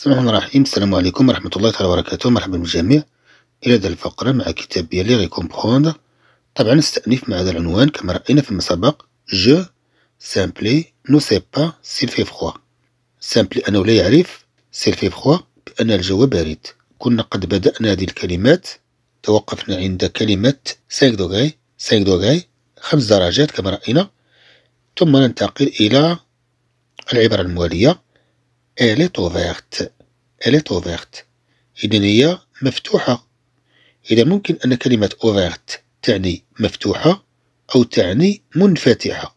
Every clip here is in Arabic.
بسم الله الرحمن الرحيم السلام عليكم ورحمة الله تعالى وبركاته مرحبا بالجميع إلى هذه الفقرة مع كتاب ديالي غي كومبخوندر طبعا استأنف مع هذا العنوان كما رأينا فيما سبق جو سامبلي نو سي با سيل في فخوا سامبلي أنه لا يعرف سيل في فخوا بأن الجو بارد كنا قد بدأنا هذه الكلمات توقفنا عند كلمة سانك دوغاي سانك دوغاي خمس درجات كما رأينا ثم ننتقل إلى العبارة الموالية Elle est ouverte elle est ouverte إذن هي مفتوحة إذا ممكن أن كلمة ouverte تعني مفتوحة أو تعني منفتحة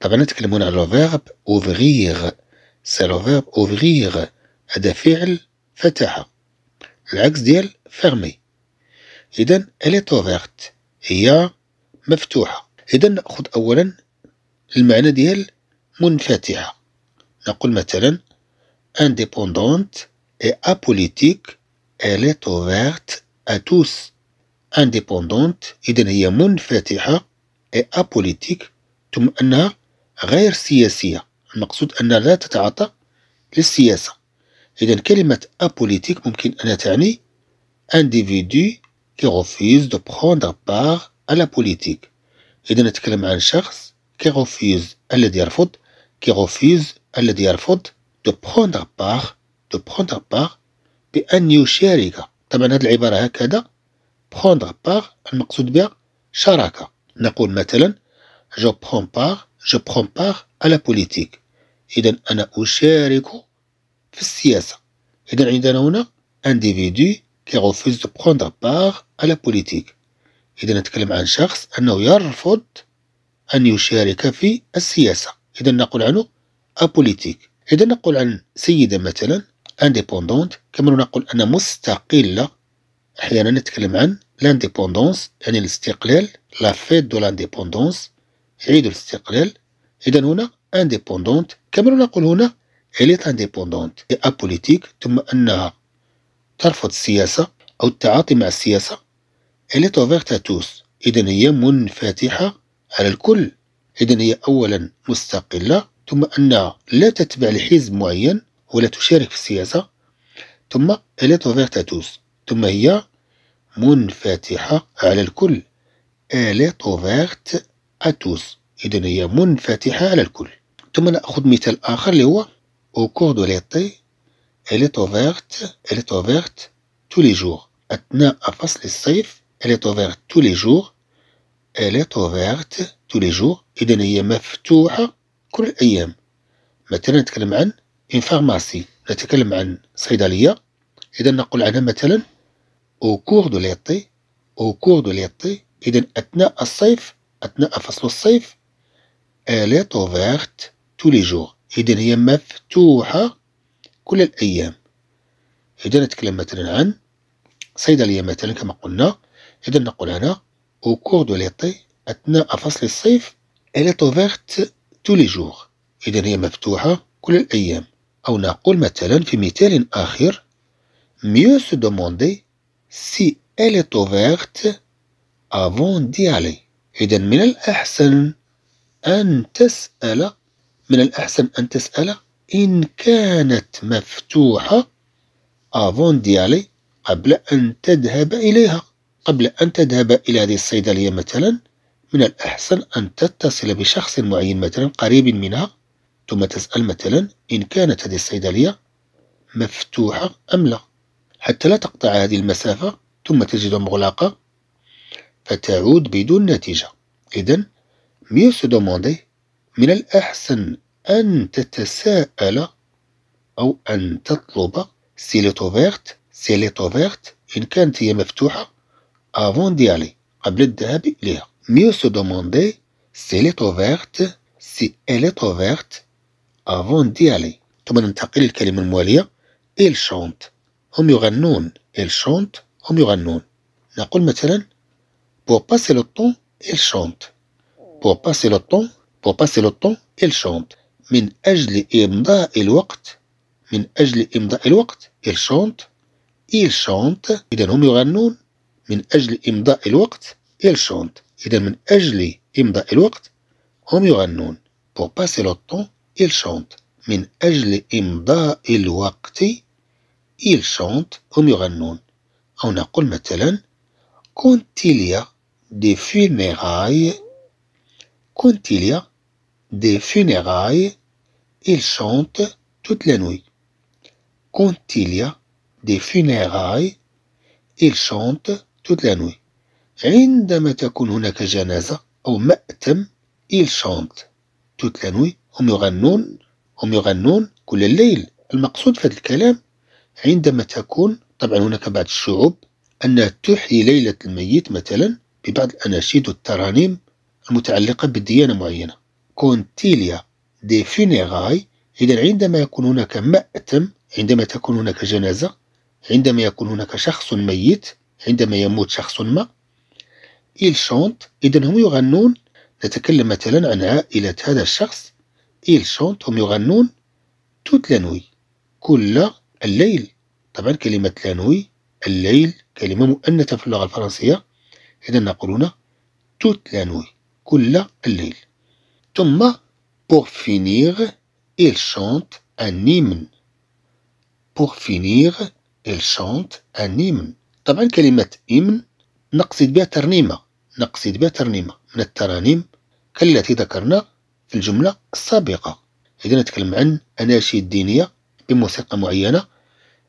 طبعا نتكلم هنا على verb ouvrir سي لو ouvrir هذا فعل فتح العكس ديال فيرمي. إذن elle est ouverte هي مفتوحة إذا نأخذ أولا المعنى ديال منفتحة نقول مثلا indépendante et apolitique. Elle est ouverte à tous. indépendante إذا هي منفتحة et apolitique ثم أنها غير سياسية المقصود أنها لا تتعاطى للسياسة إذا كلمة apolitique ممكن أن تعني individu qui refuse de prendre part à la politique إذا نتكلم عن شخص كي refuse الذي يرفض كي refuse الذي يرفض دو بخوندر باغ دو بخوندر باغ بأن يشارك طبعا هذه العبارة هكذا بخوندر باغ المقصود بها شراكة نقول مثلا جو بخون باغ جو بخون باغ على بوليتيك إذا أنا أشارك في السياسة إذا عندنا هنا انديفيدو كي غوفيز دو بخوندر باغ على بوليتيك إذا نتكلم عن شخص أنه يرفض أن يشارك في السياسة إذا نقول عنه أبوليتيك إذا نقول عن سيدة مثلا انديبوندونت كما نقول أنا مستقلة أحيانا نتكلم عن لانديبوندونس يعني الاستقلال لا فيت دو لانديبوندونس عيد الاستقلال إذا هنا انديبوندونت كما نقول هنا إليت انديبوندونت هي أبوليتيك ثم أنها ترفض السياسة أو التعاطي مع السياسة إليت أوفيرت توس إذا هي منفتحة على الكل إذا هي أولا مستقلة ثم أنها لا تتبع لحزب معين ولا تشارك في السياسة ثم إليت فيرتاتوس ثم هي منفتحة على الكل إليت فيرت أتوس إذن هي منفتحة على الكل ثم نأخذ مثال آخر اللي هو أو كور دو l'été elle est ouverte elle est جور أثناء فصل الصيف إليت est ouverte جور les jours elle جور إذن هي مفتوحة كل الأيام مثلا نتكلم عن إن فارماسي نتكلم عن صيدلية إذا نقول عنها مثلا أو كور دو ليتي أو كور دو ليتي إذا أثناء الصيف أثناء فصل الصيف أليت أوفيرت تو لي جور إذا هي مفتوحة كل الأيام إذا نتكلم مثلا عن صيدلية مثلا كما قلنا إذا نقول هنا أو كور دو ليتي أثناء فصل الصيف أليت أوفيرت تولي جور إذن هي مفتوحة كل الأيام أو نقول مثلا في مثال آخر mieux se demander si elle est ouverte avant d'y aller إذن من الأحسن أن تسأل من الأحسن أن تسأل إن كانت مفتوحة avant d'y aller قبل أن تذهب إليها قبل أن تذهب إلى هذه الصيدلية مثلا من الأحسن أن تتصل بشخص معين مثلا قريب منها ثم تسأل مثلا إن كانت هذه الصيدلية مفتوحة أم لا حتى لا تقطع هذه المسافة ثم تجد مغلقة فتعود بدون نتيجة إذا mieux se من الأحسن أن تتساءل أو أن تطلب سي اوفيرت سي اوفيرت إن كانت هي مفتوحة افون ديالي قبل الذهاب إليها mieux se demander si elle est ouverte, si elle est ouverte avant d'y aller. ثم ننتقل للكلمة الموالية il chante هم يغنون il chante هم يغنون نقول مثلا pour passer le temps il chante pour passer le temps pour passer le temps il chante من أجل إمضاء الوقت من أجل إمضاء الوقت il chante il chante إذا هم يغنون من أجل إمضاء الوقت il chante إذا من أجل إمضاء الوقت هم يغنون pour passer le temps ils chantent من أجل إمضاء الوقت ils chantent هم يغنون أو نقول مثلا quand il y a des funérailles quand il y a des funérailles ils chantent toute la nuit quand il y a des funérailles ils chantent toute la nuit عندما تكون هناك جنازة أو مأتم إيل شانت toute هم يغنون هم يغنون كل الليل المقصود في هذا الكلام عندما تكون طبعا هناك بعض الشعوب أنها تحيي ليلة الميت مثلا ببعض الأناشيد والترانيم المتعلقة بديانة معينة كونتيليا دي فينيغاي إذا عندما يكون هناك مأتم عندما تكون هناك جنازة عندما يكون هناك شخص ميت عندما يموت شخص ما إيل شونت إذا هم يغنون نتكلم مثلا عن عائلة هذا الشخص إيل شونت هم يغنون توت لانوي كل الليل طبعا كلمة لانوي الليل كلمة مؤنثة في اللغة الفرنسية إذا نقولون توت لانوي كل الليل ثم pour finir il chante un hymne pour finir il chante un hymne طبعا كلمة إيمن نقصد بها ترنيمة نقصد بها ترنيمة من الترانيم كالتي ذكرنا في الجملة السابقة إذا نتكلم عن أناشيد دينية بموسيقى معينة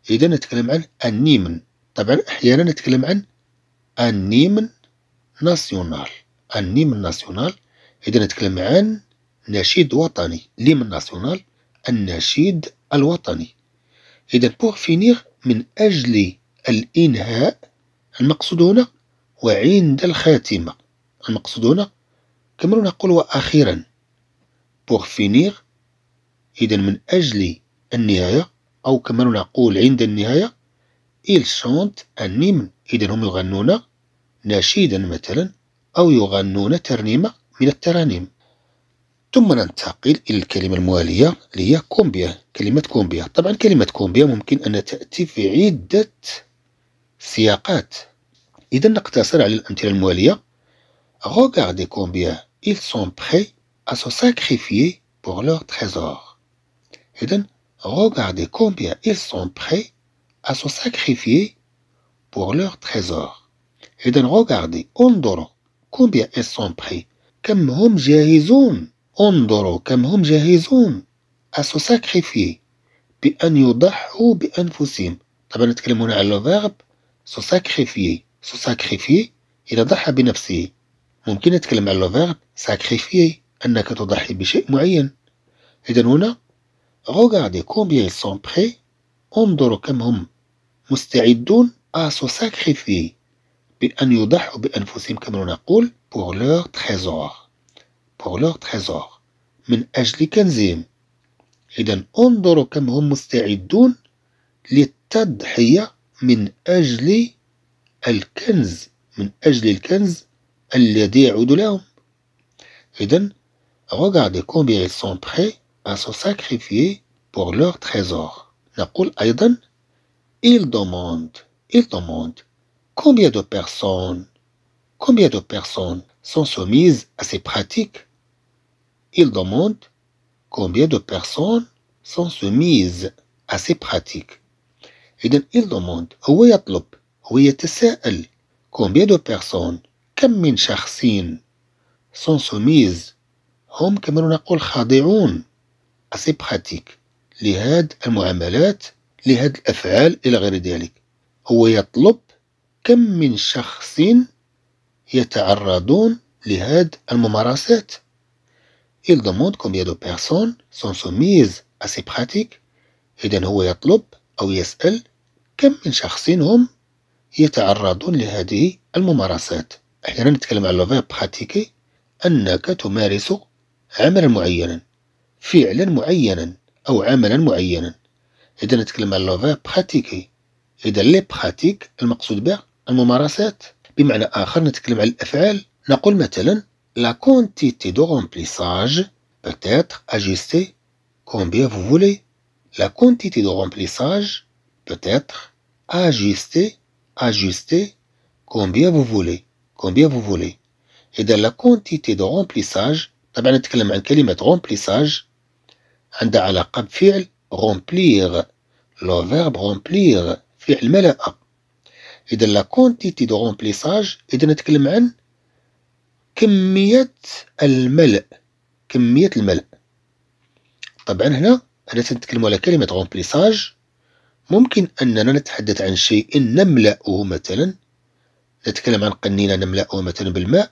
إذا نتكلم عن النيمن طبعا أحيانا نتكلم عن النيمن ناسيونال النيمن ناسيونال إذا نتكلم عن نشيد وطني ليمن ناسيونال النشيد الوطني إذا بور فينيغ من أجل الإنهاء المقصود هنا وعند الخاتمة المقصود هنا كما نقول وأخيرا بوغ فينيغ إذا من أجل النهاية أو كما نقول عند النهاية إل شونت أنيم إذا هم يغنون نشيدا مثلا أو يغنون ترنيمة من الترانيم ثم ننتقل إلى الكلمة الموالية اللي هي كومبيا كلمة كومبيا طبعا كلمة كومبيا ممكن أن تأتي في عدة سياقات إذا نقتصر على الأمثلة الموالية Regardez combien ils sont prêts à se sacrifier pour leur trésor. Eden, regardez combien ils sont prêts à se sacrifier pour leur trésor. Eden, regardez ondoro, combien ils sont prêts comme hum جاهزون ondoro, comme hum جاهزون à se sacrifier بأن يضحوا بأنفسهم طبعا نتكلم هنا على le verbe se sacrifier سو ساكريفي إذا ضحى بنفسه ممكن نتكلم على لو ساكريفي أنك تضحي بشيء معين إذا هنا غوغاردي كومبيان سون بخي انظروا كم هم مستعدون ا سو sacrifier بأن يضحوا بأنفسهم كما نقول pour leur trésor pour leur trésor من أجل كنزهم إذا انظروا كم هم مستعدون للتضحية من أجل الكنز من أجل الكنز الذي يعود لهم إذن regardez combien ils sont prêts à se sacrifier pour leur trésor نقول أيضا Il demande, il demande combien de personnes combien de personnes sont soumises à ces pratiques Il demande combien de personnes sont soumises à ces pratiques il ils demandent هو يطلب ويتساءل كومبيا دو بيرسون كم من شخصين سون سوميز هم كما نقول خاضعون أسي براتيك لهاد المعاملات لهاد الأفعال إلى غير ذلك هو يطلب كم من شخص يتعرضون لهاد الممارسات Il demande combien de personnes sont soumises à ces pratiques إذا هو يطلب أو يسأل كم من شخصين هم يتعرضون لهذه الممارسات احيانا نتكلم على لوفير براتيكي انك تمارس عملا معينا فعلا معينا او عملا معينا اذا نتكلم على لوفير براتيكي اذا لي براتيك المقصود بها الممارسات بمعنى اخر نتكلم على الافعال نقول مثلا لا كونتيتي دو رومبليساج بتاتر اجيستي كومبيا فو فولي لا كونتيتي دو de بتاتر اجيستي Ajustez combien vous voulez combien vous voulez إذا لا كونتيتي دو رومبليساج طبعا نتكلم عن كلمة رومبليساج عندها علاقة بفعل رومبليغ لو فيرب رومبليغ فعل ملأ إذا لا كونتيتي دو رومبليساج إذا نتكلم عن كمية الملء كمية الملء طبعا هنا أنا تنتكلم على كلمة رومبليساج ممكن أننا نتحدث عن شيء نملأه مثلا نتكلم عن قنينة نملأها مثلا بالماء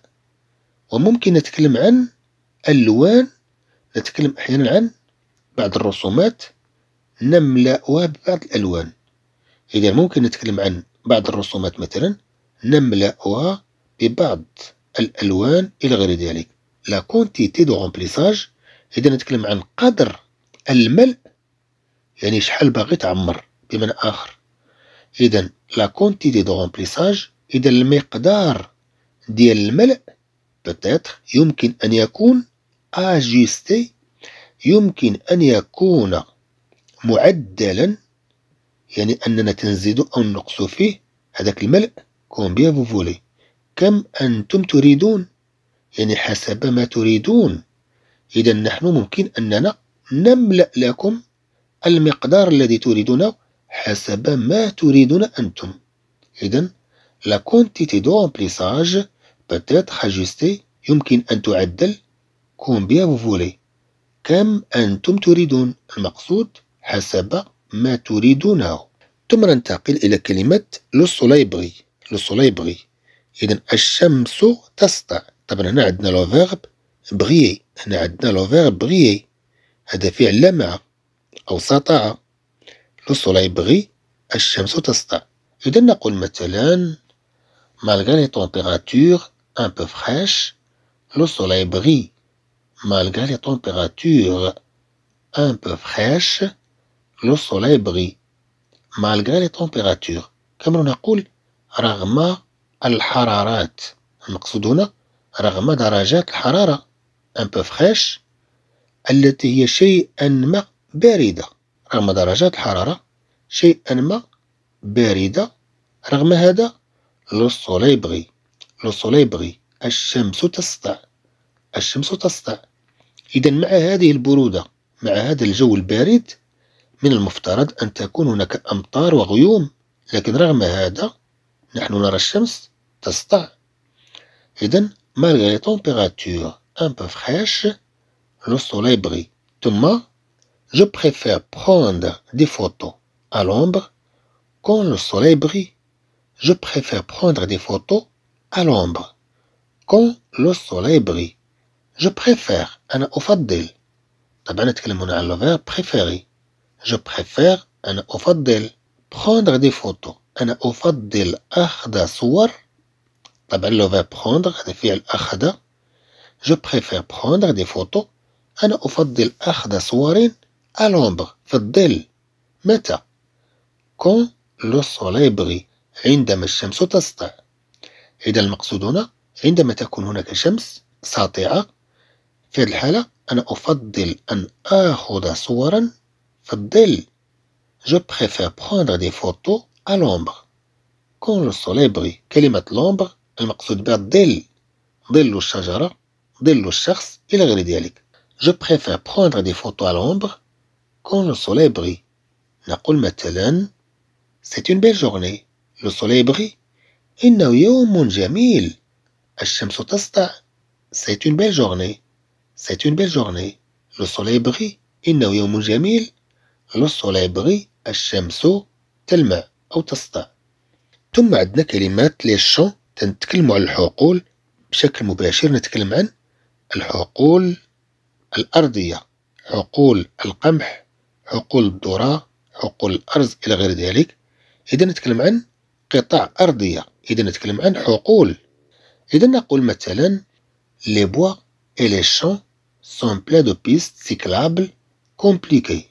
وممكن نتكلم عن ألوان نتكلم أحيانا عن بعض الرسومات نملأها ببعض الألوان إذا ممكن نتكلم عن بعض الرسومات مثلا نملأها ببعض الألوان إلى غير ذلك لا كونتيتي دو رومبليساج إذا نتكلم عن قدر الملء يعني شحال باغي تعمر بمعنى آخر إذا لا كونتيتي دو رومبليساج إذا المقدار ديال الملء بتاتر يمكن أن يكون أجيستي يمكن أن يكون معدلا يعني أننا تنزيد أو نقص فيه هذاك الملء كومبيا فو فولي كم أنتم تريدون يعني حسب ما تريدون إذا نحن ممكن أننا نملأ لكم المقدار الذي تريدونه حسب ما تريدون أنتم. إذا la quantité دو remplissage peut être ajustée يمكن أن تعدل combien vous voulez كم أنتم تريدون المقصود حسب ما تريدونه ثم ننتقل إلى كلمة لو سولاي بغي لو سولاي بغي إذا الشمس تسطع طبعا هنا عندنا لو فيرب بغيي هنا عندنا لو فيرب بغيي هذا فعل لمع أو سطع السولاي بغي الشمس تسطع إذا نقول مثلا malgré les températures un peu fraîches le soleil brille malgré les températures un peu fraîches le soleil brille malgré les températures كما نقول رغم الحرارات المقصود هنا رغم درجات الحرارة un peu fraîche التي هي شيئا ما باردة أما درجات الحرارة شيئا ما باردة رغم هذا لو سولي بغي لو سولي بغي الشمس تسطع الشمس تسطع إذا مع هذه البرودة مع هذا الجو البارد من المفترض أن تكون هناك أمطار وغيوم لكن رغم هذا نحن نرى الشمس تسطع إذا مالغي les أن بو peu fraîches, le soleil brille. je préfère prendre des photos à l'ombre quand le soleil brille. Je préfère prendre des photos à l'ombre quand le soleil brille. Je préfère أنا أفضل طبعا préférer je préfère أنا أفضل prendre des photos أنا أفضل أخذ صور طبعا verbe prendre des فعل je préfère prendre des photos أنا أفضل أخذ صور à l'ombre في الظل متى quand le soleil brille عندما الشمس تسطع إذا المقصود هنا عندما تكون هناك شمس ساطعة في هذه الحالة أنا أفضل أن آخذ صورا في الظل Je préfère prendre des photos à l'ombre. Quand le soleil brille, كلمة l'ombre المقصود بها الظل ظل الشجرة ظل الشخص إلى غير ذلك. Je préfère prendre des photos à l'ombre quand le soleil brille نقول مثلا C'est une belle journée. Le soleil brille. إنه يوم جميل. الشمس تسطع. C'est une belle journée. C'est une belle journée. Le soleil brille. إنه يوم جميل. Le soleil brille. الشمس تلمع أو تسطع. ثم عندنا كلمات لي شون تنتكلموا على الحقول بشكل مباشر نتكلم عن الحقول الأرضية حقول القمح عقول الذرة عقول الأرز إلى غير ذلك إذا نتكلم عن قطع أرضية إذا et les champs sont pleins de pistes cyclables compliquées.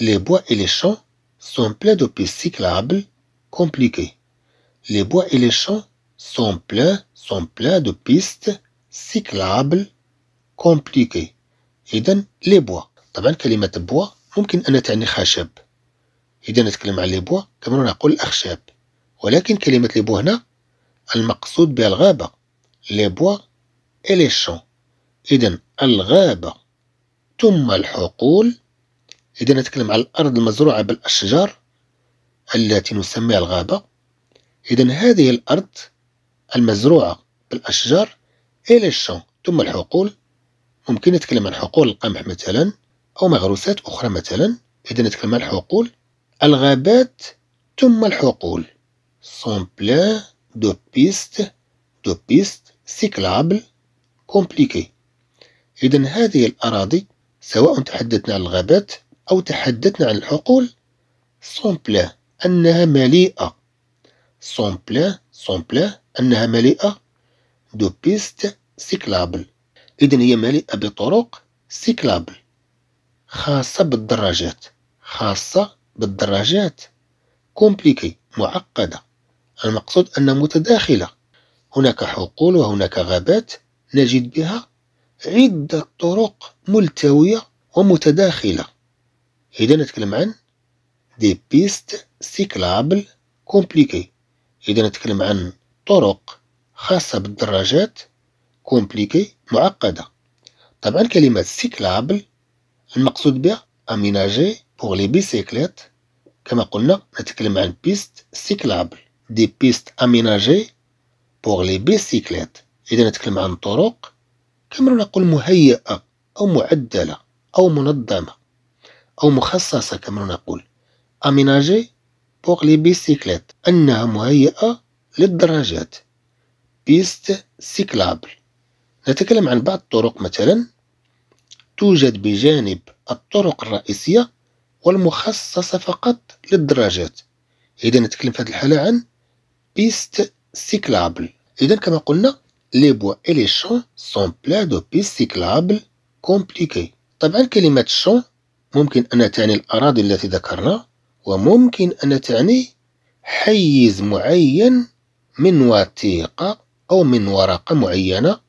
Les bois et les champs sont pleins de pistes cyclables compliquées. Les bois et les champs sont pleins, sont pleins de pistes cyclables compliquées. les bois. طبعا bois ممكن أن تعني خشب إذا نتكلم عن ليبوا كما نقول الأخشاب ولكن كلمة ليبوا هنا المقصود بها الغابة ليبوا شون إذا الغابة ثم الحقول إذا نتكلم عن الأرض المزروعة بالأشجار التي نسميها الغابة إذا هذه الأرض المزروعة بالأشجار شون ثم الحقول ممكن نتكلم عن حقول القمح مثلا أو مغروسات أخرى مثلا إذا نتكلم عن الحقول الغابات ثم الحقول سون بلان دو بيست دو بيست سيكلابل كومبليكي إذا هذه الأراضي سواء تحدثنا عن الغابات أو تحدثنا عن الحقول سون بلان أنها مليئة سون بلان سون بلان أنها مليئة دو بيست سيكلابل إذا هي مليئة بطرق سيكلابل خاصة بالدراجات خاصة بالدراجات كومبليكي معقدة المقصود أن متداخلة هناك حقول وهناك غابات نجد بها عدة طرق ملتوية ومتداخلة إذا نتكلم عن دي بيست سيكلابل كومبليكي إذا نتكلم عن طرق خاصة بالدراجات كومبليكي معقدة طبعا كلمة سيكلابل المقصود به اميناجي بوغ لي بيسيكليت كما قلنا نتكلم عن بيست سيكلابل دي بيست اميناجي بوغ لي بيسيكليت اذا نتكلم عن طرق كما نقول مهيئه او معدله او منظمه او مخصصه كما نقول اميناجي بوغ لي بيسيكليت انها مهيئه للدراجات بيست سيكلابل نتكلم عن بعض الطرق مثلا توجد بجانب الطرق الرئيسية والمخصصة فقط للدراجات إذا نتكلم في هذه الحالة عن بيست سيكلابل إذا كما قلنا لي بوا إي لي شون سون بلا دو بيست سيكلابل كومبليكي طبعا كلمة شون ممكن أن تعني الأراضي التي ذكرنا وممكن أن تعني حيز معين من وثيقة أو من ورقة معينة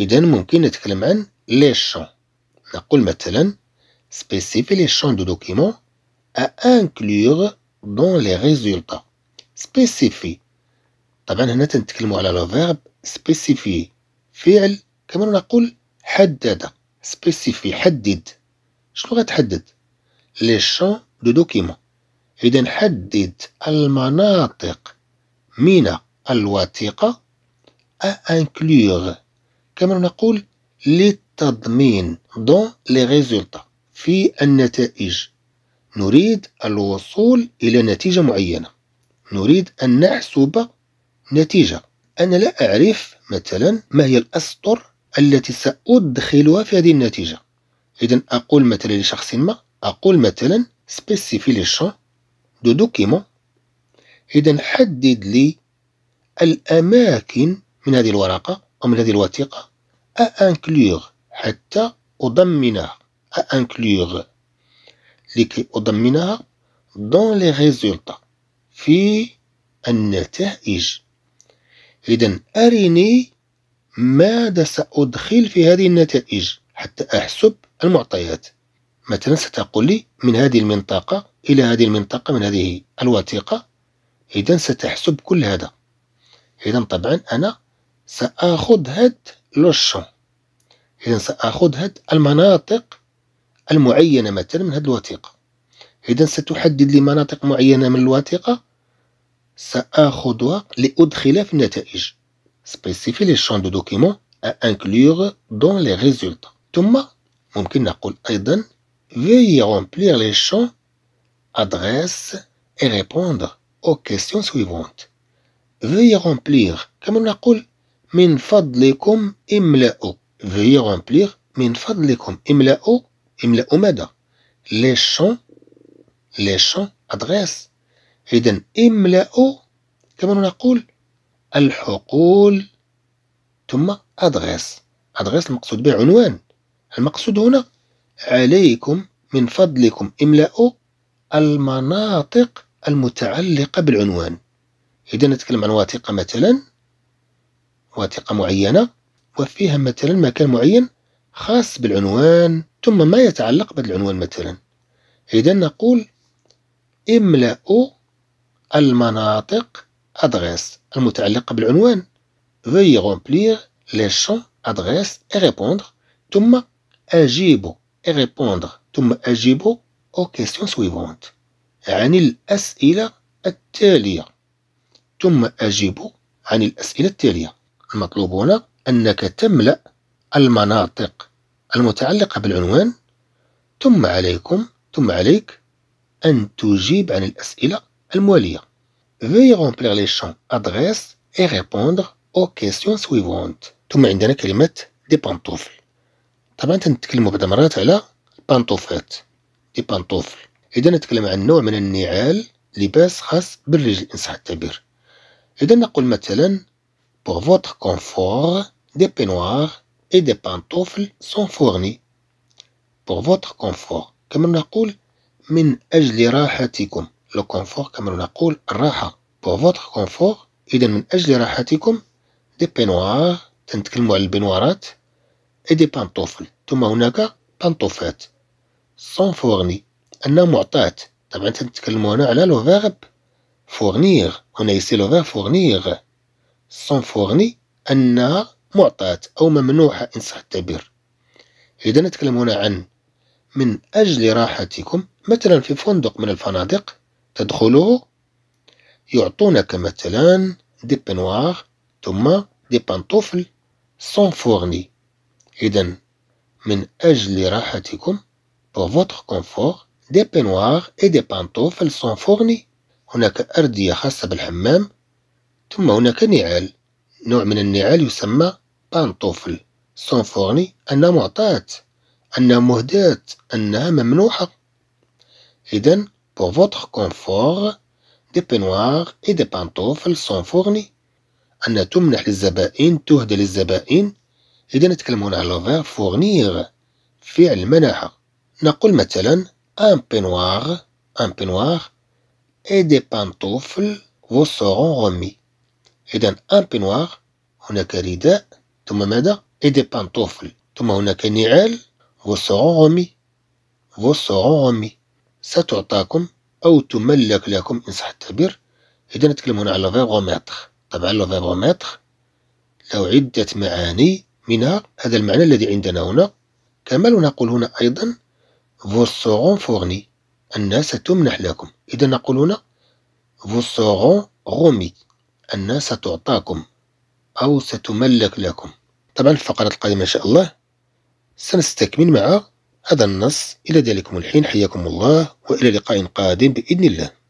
إذا ممكن نتكلم عن لي شون نقول مثلا سبيسيفي لي شون دو دوكيمون ا انكلور دون لي ريزولطا سبيسيفي طبعا هنا تنتكلموا على لو فيرب سبيسيفي فعل كما نقول حدد سبيسيفي حدد شنو غتحدد لي شون دو دوكيمون إذا حدد المناطق من الوثيقة انكلور كما نقول لي التضمين دون لي ريزولتا في النتائج نريد الوصول إلى نتيجة معينة نريد أن نحسب نتيجة أنا لا أعرف مثلا ما هي الأسطر التي سأدخلها في هذه النتيجة إذا أقول مثلا لشخص ما أقول مثلا سبيسيفي لي شون دو دوكيمون إذا حدد لي الأماكن من هذه الورقة أو من هذه الوثيقة أ انكلور حتى أضمنها à inclure لكي أضمنها دون لي غيزولطا في النتائج إذن أرني ماذا سأدخل في هذه النتائج حتى أحسب المعطيات مثلا ستقول لي من هذه المنطقة إلى هذه المنطقة من هذه الوثيقة إذن ستحسب كل هذا إذن طبعا أنا سأخذ هاد لو إذا سأخذ هاد المناطق المعينة مثلا من هاد الوثيقة إذا ستحدد لي مناطق معينة من الوثيقة سأخذها لأدخلها في النتائج سبيسيفي لي شون دو دوكيمون انكلور دون لي ريزولتا ثم ممكن نقول أيضا veuillez remplir les champs adresse et répondre aux questions suivantes. Veuillez remplir كما نقول من فضلكم املأوا Veuillez remplir من فضلكم املأوا املأوا ماذا؟ les champs les champs adresse إذا املأوا كما نقول الحقول ثم أدغيس أدغيس المقصود به عنوان المقصود هنا عليكم من فضلكم املأوا المناطق المتعلقة بالعنوان إذا نتكلم عن وثيقة مثلا وثيقة معينة وفيها مثلا مكان معين خاص بالعنوان ثم ما يتعلق بهذا العنوان مثلا إذا نقول املأوا المناطق أدغيس المتعلقة بالعنوان veuillez remplir les champs أدغيس et répondre ثم اجيبو et répondre ثم اجيبو aux questions suivantes عن الأسئلة التالية ثم اجيبو عن الأسئلة التالية المطلوب هنا أنك تملأ المناطق المتعلقة بالعنوان ثم عليكم ثم عليك أن تجيب عن الأسئلة الموالية Veuillez remplir les champs adresse et répondre aux questions suivantes. ثم عندنا كلمة دي بانطوفل طبعا تنتكلموا بعض المرات على بانطوفات دي بانطوفل إذا نتكلم عن نوع من النعال لباس خاص بالرجل إن صح التعبير إذا نقول مثلا pour votre confort des peignoirs et des pantoufles sont fournis pour votre confort كما نقول من أجل راحتكم لو كونفور كما نقول الراحة pour votre confort إذا من أجل راحتكم دي بينوار تنتكلموا على البنوارات اي دي بانطوفل ثم هناك بانطوفات سون فورني أنها معطات طبعا تنتكلموا هنا على لو فيرب فورنيغ هنا يسي لو فيرب فورنيغ سون فورني أنها معطاة أو ممنوحة إن صح التعبير إذا نتكلم هنا عن من أجل راحتكم مثلا في فندق من الفنادق تدخله يعطونك مثلا دي بنوار ثم دي بانطوفل سون فورني إذا من أجل راحتكم pour votre confort دي بنوار et دي بانطوفل سون فورني هناك أردية خاصة بالحمام ثم هناك نعال نوع من النعال يسمى أن طفل سنفوني أنها معطاة أنها مهداة أنها ممنوحة إذن pour votre confort des peignoirs et des pantoufles sont fournis أن تمنح للزبائن تهدى للزبائن إذا نتكلمون على فير فورنير فعل منحة نقول مثلا ان بينوار ان بينوار اي دي بانتوفل vous seront remis إذا ان بينوار هناك رداء ثم ماذا؟ اي دي بانطوفل ثم هناك نعال وصعومي وصعومي ستعطاكم أو تملك لكم إن صح التعبير إذا نتكلم هنا على فيغومتر طبعا الفيغومتر له عدة معاني منها هذا المعنى الذي عندنا هنا كما نقول هنا أيضا فوسورون فورني الناس تمنح لكم إذا نقول هنا فوسورون غومي الناس تعطاكم أو ستملك لكم طبعا الفقرات القادمة إن شاء الله سنستكمل مع هذا النص إلى ذلك الحين حياكم الله وإلى لقاء قادم بإذن الله